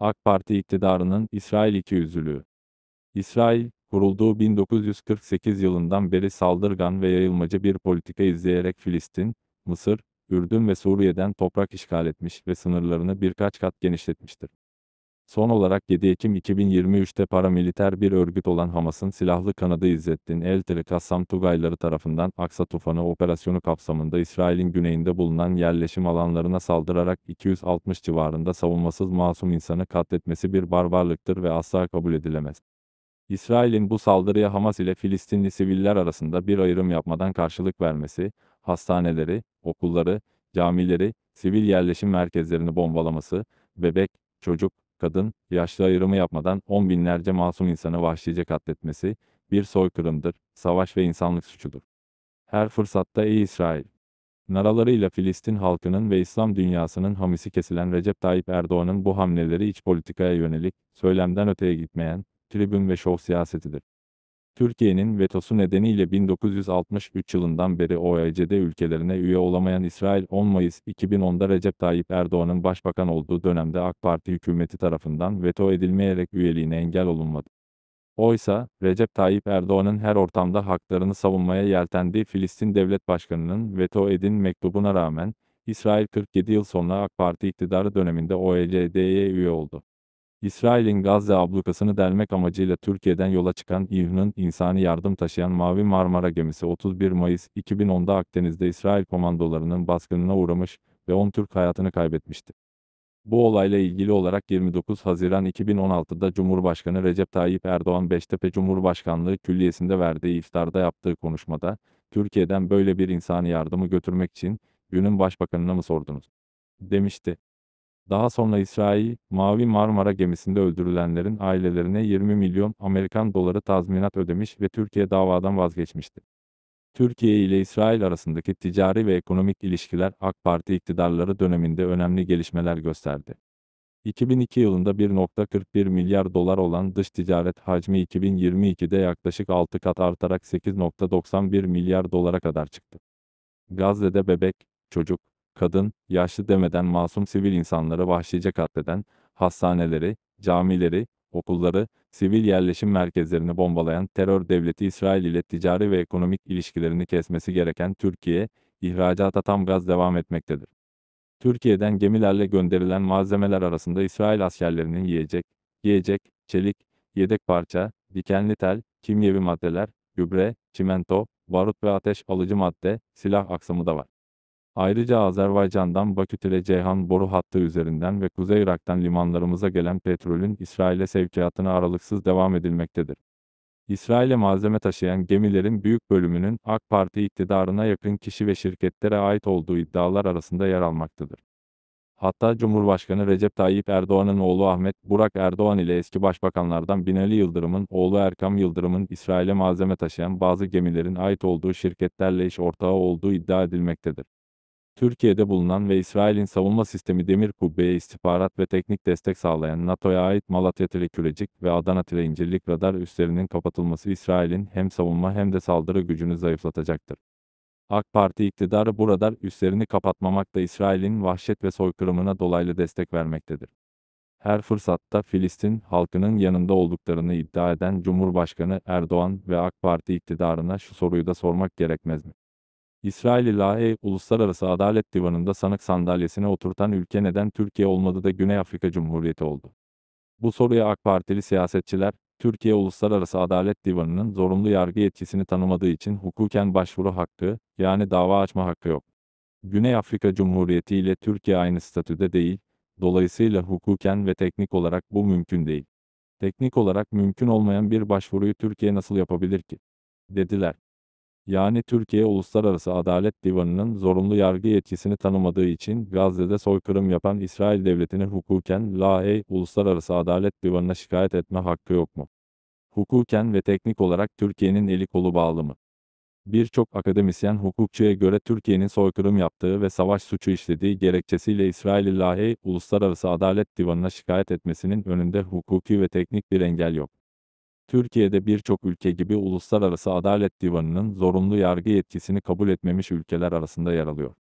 AK Parti iktidarının İsrail ikiyüzlülüğü. İsrail, kurulduğu 1948 yılından beri saldırgan ve yayılmacı bir politika izleyerek Filistin, Mısır, Ürdün ve Suriye'den toprak işgal etmiş ve sınırlarını birkaç kat genişletmiştir. Son olarak 7 Ekim 2023'te paramiliter bir örgüt olan Hamas'ın silahlı kanadı İzzettin El Kassam Tugayları tarafından Aksa Tufanı operasyonu kapsamında İsrail'in güneyinde bulunan yerleşim alanlarına saldırarak 260 civarında savunmasız masum insanı katletmesi bir barbarlıktır ve asla kabul edilemez. İsrail'in bu saldırıya Hamas ile Filistinli siviller arasında bir ayrım yapmadan karşılık vermesi, hastaneleri, okulları, camileri, sivil yerleşim merkezlerini bombalaması, bebek, çocuk, kadın, yaşlı ayrımı yapmadan on binlerce masum insanı vahşice katletmesi, bir soykırımdır, savaş ve insanlık suçudur. Her fırsatta ey İsrail! Naralarıyla Filistin halkının ve İslam dünyasının hamisi kesilen Recep Tayyip Erdoğan'ın bu hamleleri iç politikaya yönelik, söylemden öteye gitmeyen, tribün ve şov siyasetidir. Türkiye'nin vetosu nedeniyle 1963 yılından beri OECD ülkelerine üye olamayan İsrail 10 Mayıs 2010'da Recep Tayyip Erdoğan'ın başbakan olduğu dönemde AK Parti hükümeti tarafından veto edilmeyerek üyeliğine engel olunmadı. Oysa, Recep Tayyip Erdoğan'ın her ortamda haklarını savunmaya yeltendiği Filistin Devlet Başkanı'nın veto edin mektubuna rağmen, İsrail 47 yıl sonra AK Parti iktidarı döneminde OECD'ye üye oldu. İsrail'in Gazze ablukasını delmek amacıyla Türkiye'den yola çıkan İHN'ın insani yardım taşıyan Mavi Marmara gemisi 31 Mayıs 2010'da Akdeniz'de İsrail komandolarının baskınına uğramış ve 10 Türk hayatını kaybetmişti. Bu olayla ilgili olarak 29 Haziran 2016'da Cumhurbaşkanı Recep Tayyip Erdoğan Beştepe Cumhurbaşkanlığı Külliyesi'nde verdiği iftarda yaptığı konuşmada, Türkiye'den böyle bir insani yardımı götürmek için günün başbakanına mı sordunuz? demişti. Daha sonra İsrail, Mavi Marmara gemisinde öldürülenlerin ailelerine 20 milyon Amerikan doları tazminat ödemiş ve Türkiye davadan vazgeçmişti. Türkiye ile İsrail arasındaki ticari ve ekonomik ilişkiler AK Parti iktidarları döneminde önemli gelişmeler gösterdi. 2002 yılında 1.41 milyar dolar olan dış ticaret hacmi 2022'de yaklaşık 6 kat artarak 8.91 milyar dolara kadar çıktı. Gazze'de bebek, çocuk, kadın, yaşlı demeden masum sivil insanlara vahşice katleden, hastaneleri, camileri, okulları, sivil yerleşim merkezlerini bombalayan terör devleti İsrail ile ticari ve ekonomik ilişkilerini kesmesi gereken Türkiye, ihracata tam gaz devam etmektedir. Türkiye'den gemilerle gönderilen malzemeler arasında İsrail askerlerinin yiyecek, yiyecek, çelik, yedek parça, dikenli tel, kimyevi maddeler, gübre, çimento, barut ve ateş alıcı madde, silah aksamı da var. Ayrıca Azerbaycan'dan Bakütile Ceyhan boru hattı üzerinden ve Kuzey Irak'tan limanlarımıza gelen petrolün İsrail'e sevkiyatına aralıksız devam edilmektedir. İsrail'e malzeme taşıyan gemilerin büyük bölümünün AK Parti iktidarına yakın kişi ve şirketlere ait olduğu iddialar arasında yer almaktadır. Hatta Cumhurbaşkanı Recep Tayyip Erdoğan'ın oğlu Ahmet Burak Erdoğan ile eski başbakanlardan Binali Yıldırım'ın oğlu Erkam Yıldırım'ın İsrail'e malzeme taşıyan bazı gemilerin ait olduğu şirketlerle iş ortağı olduğu iddia edilmektedir. Türkiye'de bulunan ve İsrail'in savunma sistemi Demir Kubbe'ye istihbarat ve teknik destek sağlayan NATO'ya ait Malatya Tire Kürecik ve Adana Tire İncirlik radar üslerinin kapatılması İsrail'in hem savunma hem de saldırı gücünü zayıflatacaktır. AK Parti iktidarı bu radar üslerini kapatmamakta İsrail'in vahşet ve soykırımına dolaylı destek vermektedir. Her fırsatta Filistin halkının yanında olduklarını iddia eden Cumhurbaşkanı Erdoğan ve AK Parti iktidarına şu soruyu da sormak gerekmez mi? İsrail'i Lahey, Uluslararası Adalet Divanı'nda sanık sandalyesine oturtan ülke neden Türkiye olmadı da Güney Afrika Cumhuriyeti oldu? Bu soruya AK Partili siyasetçiler, Türkiye Uluslararası Adalet Divanı'nın zorunlu yargı yetkisini tanımadığı için hukuken başvuru hakkı, yani dava açma hakkı yok. Güney Afrika Cumhuriyeti ile Türkiye aynı statüde değil, dolayısıyla hukuken ve teknik olarak bu mümkün değil. Teknik olarak mümkün olmayan bir başvuruyu Türkiye nasıl yapabilir ki? dediler yani Türkiye Uluslararası Adalet Divanı'nın zorunlu yargı yetkisini tanımadığı için Gazze'de soykırım yapan İsrail Devleti'ni hukuken Lahey Uluslararası Adalet Divanı'na şikayet etme hakkı yok mu? Hukuken ve teknik olarak Türkiye'nin eli kolu bağlı mı? Birçok akademisyen hukukçuya göre Türkiye'nin soykırım yaptığı ve savaş suçu işlediği gerekçesiyle İsrail'i Lahey Uluslararası Adalet Divanı'na şikayet etmesinin önünde hukuki ve teknik bir engel yok. Türkiye'de birçok ülke gibi Uluslararası Adalet Divanı'nın zorunlu yargı yetkisini kabul etmemiş ülkeler arasında yer alıyor.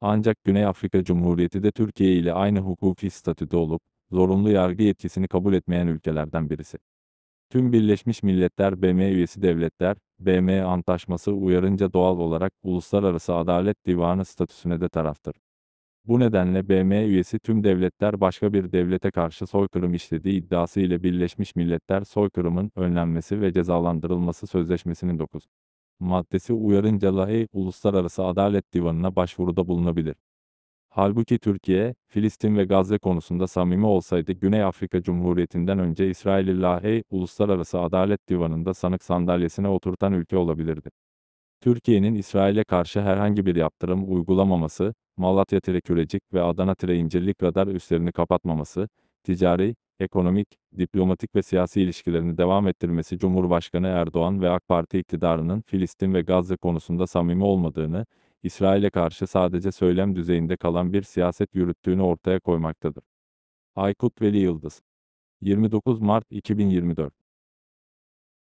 Ancak Güney Afrika Cumhuriyeti de Türkiye ile aynı hukuki statüde olup, zorunlu yargı yetkisini kabul etmeyen ülkelerden birisi. Tüm Birleşmiş Milletler BM üyesi devletler, BM Antlaşması uyarınca doğal olarak Uluslararası Adalet Divanı statüsüne de taraftır. Bu nedenle BM üyesi tüm devletler başka bir devlete karşı soykırım işlediği iddiası ile Birleşmiş Milletler Soykırımın Önlenmesi ve Cezalandırılması Sözleşmesi'nin 9 maddesi uyarınca Lahey Uluslararası Adalet Divanı'na başvuruda bulunabilir. Halbuki Türkiye, Filistin ve Gazze konusunda samimi olsaydı Güney Afrika Cumhuriyeti'nden önce İsrail'i Lahey Uluslararası Adalet Divanı'nda sanık sandalyesine oturtan ülke olabilirdi. Türkiye'nin İsrail'e karşı herhangi bir yaptırım uygulamaması, Malatya Tire Kürecik ve Adana Tire İncirlik radar üslerini kapatmaması, ticari, ekonomik, diplomatik ve siyasi ilişkilerini devam ettirmesi Cumhurbaşkanı Erdoğan ve AK Parti iktidarının Filistin ve Gazze konusunda samimi olmadığını, İsrail'e karşı sadece söylem düzeyinde kalan bir siyaset yürüttüğünü ortaya koymaktadır. Aykut Veli Yıldız 29 Mart 2024